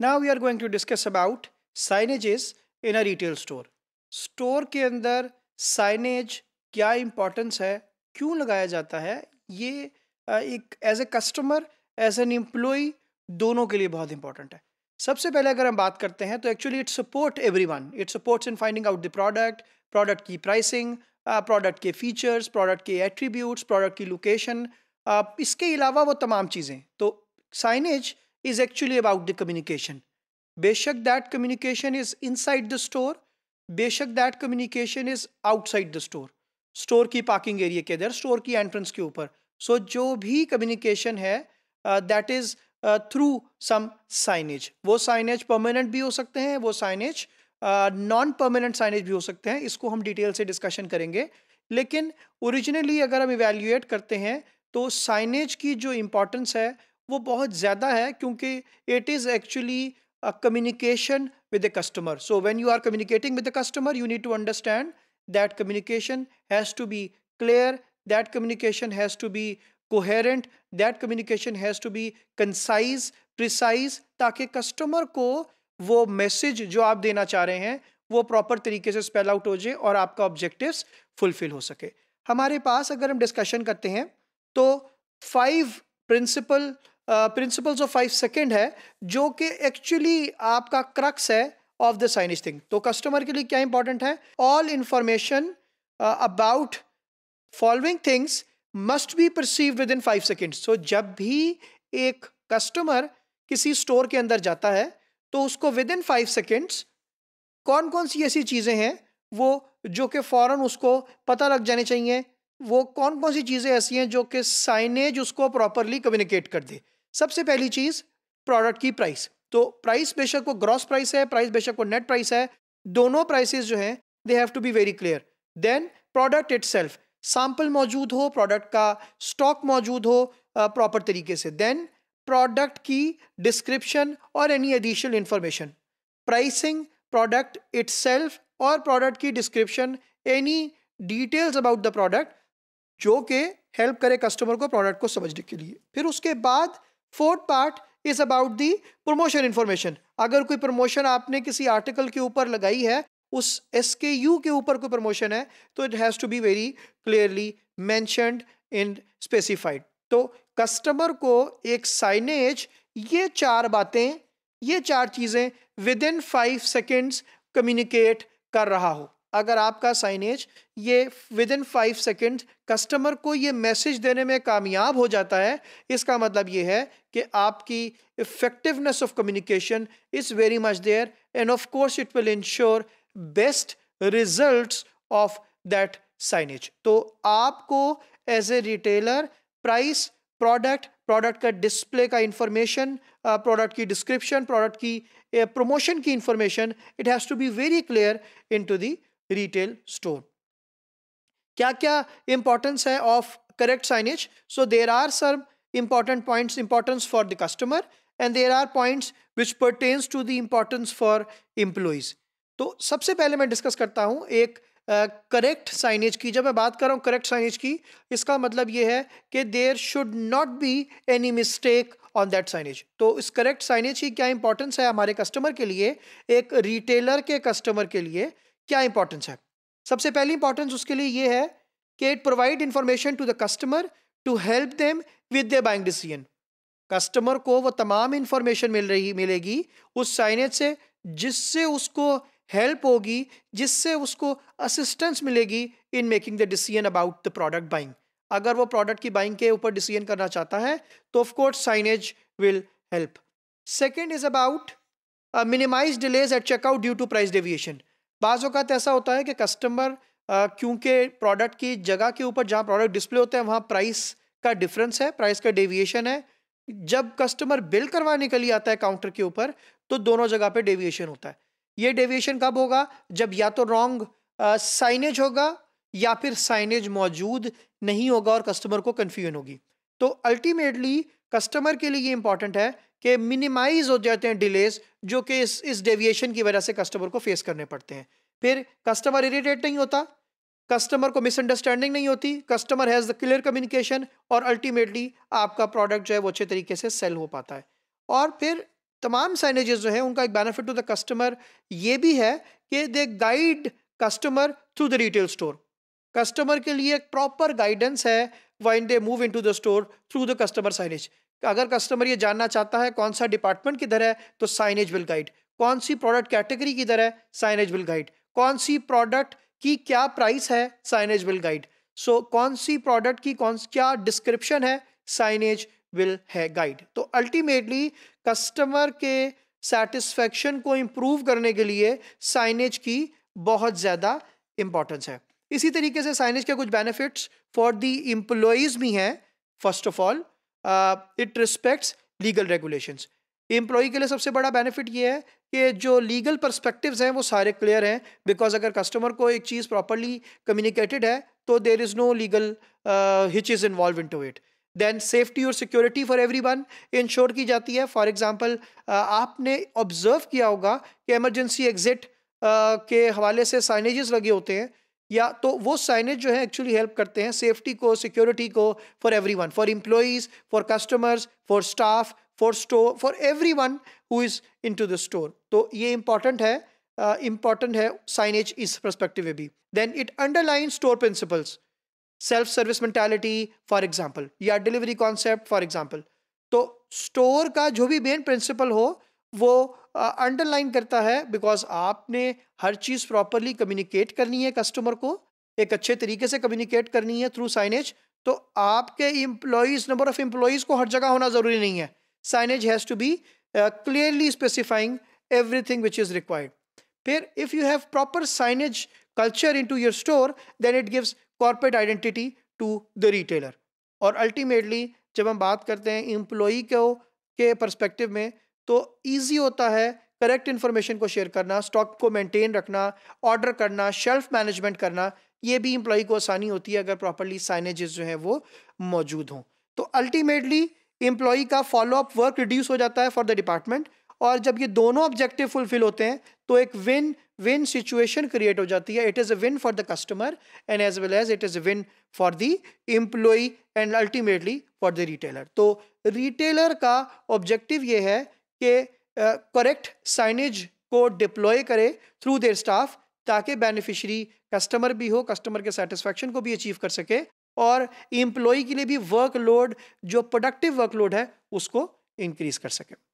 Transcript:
Now we are going to discuss about signages in a retail store store के अंदर signage क्या importance है क्यों लगाया जाता है ये एक as a customer as an employee दोनों के लिए बहुत इंपॉर्टेंट है सबसे पहले अगर हम बात करते हैं तो actually it support everyone it supports in finding out the product product की प्राइसिंग प्रोडक्ट के फीचर्स प्रोडक्ट के एट्रीब्यूट्स प्रोडक्ट की लोकेशन इसके अलावा वो तमाम चीज़ें तो signage is actually about the communication. बेशक that communication is inside the store. बेशक that communication is outside the store. Store की पार्किंग एरिया के अंदर स्टोर की एंट्रेंस के ऊपर सो so, जो भी कम्युनिकेशन है that is through some signage वो साइनेज परमानेंट भी हो सकते हैं वो साइनेज नॉन परमानेंट साइनेज भी हो सकते हैं इसको हम डिटेल से डिस्कशन करेंगे लेकिन ओरिजिनली अगर हम इवेल्यूएट करते हैं तो साइनेज की जो इम्पोर्टेंस है वो बहुत ज़्यादा है क्योंकि it is actually a communication with a customer so when you are communicating with the customer you need to understand that communication has to be clear that communication has to be coherent that communication has to be concise precise ताकि customer को वो message जो आप देना चाह रहे हैं वो प्रॉपर तरीके से स्पेल आउट हो जाए और आपका ऑब्जेक्टिव फुलफिल हो सके हमारे पास अगर हम डिस्कशन करते हैं तो five principal principles of five second है जो कि एक्चुअली आपका क्रक्स है ऑफ द साइनिज थिंग तो कस्टमर के लिए क्या इंपॉर्टेंट है all information about following things must be perceive within five seconds so जब भी एक कस्टमर किसी स्टोर के अंदर जाता है तो उसको विद इन फाइव सेकेंड्स कौन कौन सी ऐसी चीज़ें हैं वो जो कि फ़ौर उसको पता लग जाने चाहिए वो कौन कौन सी चीज़ें ऐसी हैं जो कि साइनेज उसको प्रॉपरली कम्युनिकेट कर दे सबसे पहली चीज प्रोडक्ट की प्राइस तो प्राइस बेशक वो ग्रॉस प्राइस है प्राइस बेशक वो नेट प्राइस है दोनों प्राइसेस जो हैं they have to be very clear then product it sample मौजूद हो प्रोडक्ट का स्टॉक मौजूद हो प्रॉपर तरीके से देन प्रोडक्ट की डिस्क्रिप्शन और any additional information pricing product it और प्रोडक्ट की description any details about the product जो कि हेल्प करे कस्टमर को प्रोडक्ट को समझने के लिए फिर उसके बाद fourth part is about the promotion information अगर कोई प्रमोशन आपने किसी आर्टिकल के ऊपर लगाई है उस एस के यू के ऊपर कोई प्रमोशन है तो it has to be very clearly mentioned in specified तो कस्टमर को एक साइनेज ये चार बातें ये चार चीज़ें within five seconds communicate कर रहा हो अगर आपका साइनेज ये within five second customer को ये मैसेज देने में कामयाब हो जाता है इसका मतलब ये है कि आपकी effectiveness of communication is very much there and of course it will ensure best results of that signage तो आपको as a retailer price product product का डिस्प्ले का इंफॉर्मेशन प्रोडक्ट uh, की डिस्क्रिप्शन प्रोडक्ट की प्रोमोशन uh, की information it has to be very clear into the retail store क्या क्या importance है of correct signage so there are sir important point importance for the customer and there are point which pertains to the importance for employees तो सबसे पहले मैं discuss करता हूँ एक करेक्ट uh, साइनेज की जब मैं बात कर रहा हूँ करेक्ट साइनेज की इसका मतलब यह है कि there should not be any mistake on that signage तो इस करेक्ट साइनेज की क्या इंपॉर्टेंस है हमारे कस्टमर के लिए एक रिटेलर के कस्टमर के लिए क्या इंपॉर्टेंस है सबसे पहली इंपॉर्टेंस उसके लिए ये है कि it provide information to the customer to help them with they buying decision customer को वो तमाम इंफॉर्मेशन मिल रही मिलेगी उस साइनेज से जिससे उसको हेल्प होगी जिससे उसको असिस्टेंस मिलेगी in making the decision about the product buying अगर वो प्रोडक्ट की बाइंग के ऊपर डिसीजन करना चाहता है तो of course signage will help second is about minimize delays at checkout due to price deviation बाज़ात ऐसा होता है कि कस्टमर क्योंकि प्रोडक्ट की जगह के ऊपर जहाँ प्रोडक्ट डिस्प्ले होते हैं वहाँ प्राइस का डिफरेंस है प्राइस का डेविएशन है जब कस्टमर बिल करवाने के लिए आता है काउंटर के ऊपर तो दोनों जगह पे डेविएशन होता है ये डेविएशन कब होगा जब या तो रॉन्ग साइनेज होगा या फिर साइनेज मौजूद नहीं होगा और कस्टमर को कन्फ्यूजन होगी तो अल्टीमेटली कस्टमर के लिए ये इंपॉर्टेंट है कि मिनिमाइज हो जाते हैं डिलेज जो कि इस इस डेविएशन की वजह से कस्टमर को फेस करने पड़ते हैं फिर कस्टमर इरीटेट नहीं होता कस्टमर को मिसअंडरस्टैंडिंग नहीं होती customer has the clear communication और अल्टीमेटली आपका प्रोडक्ट जो है वो अच्छे तरीके से सेल हो पाता है और फिर तमाम साइनेजेस जो है उनका एक बेनिफिट टू द कस्टमर ये भी है कि they guide customer through the retail store customer के लिए एक प्रॉपर गाइडेंस है while they move into the store through the customer signage तो अगर कस्टमर ये जानना चाहता है कौन सा डिपार्टमेंट किधर है तो साइनेज विल गाइड कौन सी प्रोडक्ट कैटेगरी किधर है साइनेज विल गाइड कौन सी प्रोडक्ट की क्या प्राइस है साइनेज विल गाइड सो कौन सी प्रोडक्ट की कौन क्या डिस्क्रिप्शन है साइनेज विल है गाइड तो अल्टीमेटली कस्टमर के सेटिस्फेक्शन को इम्प्रूव करने के लिए साइनेज की बहुत ज़्यादा इम्पॉर्टेंस है इसी तरीके से साइनेज के कुछ बेनिफिट्स फॉर दी एम्प्लॉयज़ भी हैं first of all it respects legal regulations employee के लिए सबसे बड़ा बेनिफिट ये है कि जो लीगल पर्सपेक्टिव्स हैं वो सारे क्लियर हैं बिकॉज अगर कस्टमर को एक चीज़ प्रॉपरली कम्युनिकेटेड है तो there is no legal hitch is involve into it then safety और security for everyone ensure की जाती है फॉर एग्जाम्पल uh, आपने ऑब्जर्व किया होगा कि एमरजेंसी एग्जिट uh, के हवाले से साइनेजेस लगे होते हैं या तो वो साइनेज जो है एक्चुअली हेल्प करते हैं सेफ्टी को सिक्योरिटी को for everyone for employees for customers for staff for store for everyone who is into the store तो ये इंपॉर्टेंट है इंपॉर्टेंट uh, है साइनेज इस परस्पेक्टिव में भी then it underline store principles self service mentality for example या delivery concept for example तो store का जो भी मेन प्रिंसिपल हो वो अंडरलाइन करता है बिकॉज आपने हर चीज़ प्रॉपरली कम्युनिकेट करनी है कस्टमर को एक अच्छे तरीके से कम्युनिकेट करनी है थ्रू साइनेज तो आपके इम्प्लॉज नंबर ऑफ़ एम्प्लॉयज़ को हर जगह होना ज़रूरी नहीं है signage has to be clearly specifying everything which is required फिर if you have proper signage culture into your store then it gives corporate identity to the retailer और ultimately जब हम बात करते हैं एम्प्लॉई को के परस्पेक्टिव में तो ईजी होता है करेक्ट इन्फॉर्मेशन को शेयर करना स्टॉक को मेंटेन रखना ऑर्डर करना शेल्फ मैनेजमेंट करना ये भी इम्प्लॉई को आसानी होती है अगर प्रॉपरली साइनेजेस जो हैं वो मौजूद हों तो अल्टीमेटली एम्प्लॉय का फॉलोअप वर्क रिड्यूस हो जाता है फॉर द डिपार्टमेंट और जब ये दोनों ऑब्जेक्टिव फुलफिल होते हैं तो एक विन विन सिचुएशन क्रिएट हो जाती है it is a win for the customer and as well as it is a win for the employee and ultimately for the retailer तो रिटेलर का ऑब्जेक्टिव ये है के करेक्ट साइनेज को डिप्लॉय करे थ्रू देयर स्टाफ ताकि बेनिफिशरी कस्टमर भी हो कस्टमर के सेटिस्फेक्शन को भी अचीव कर सके और एम्प्लॉय के लिए भी वर्कलोड जो प्रोडक्टिव वर्कलोड है उसको इंक्रीज कर सके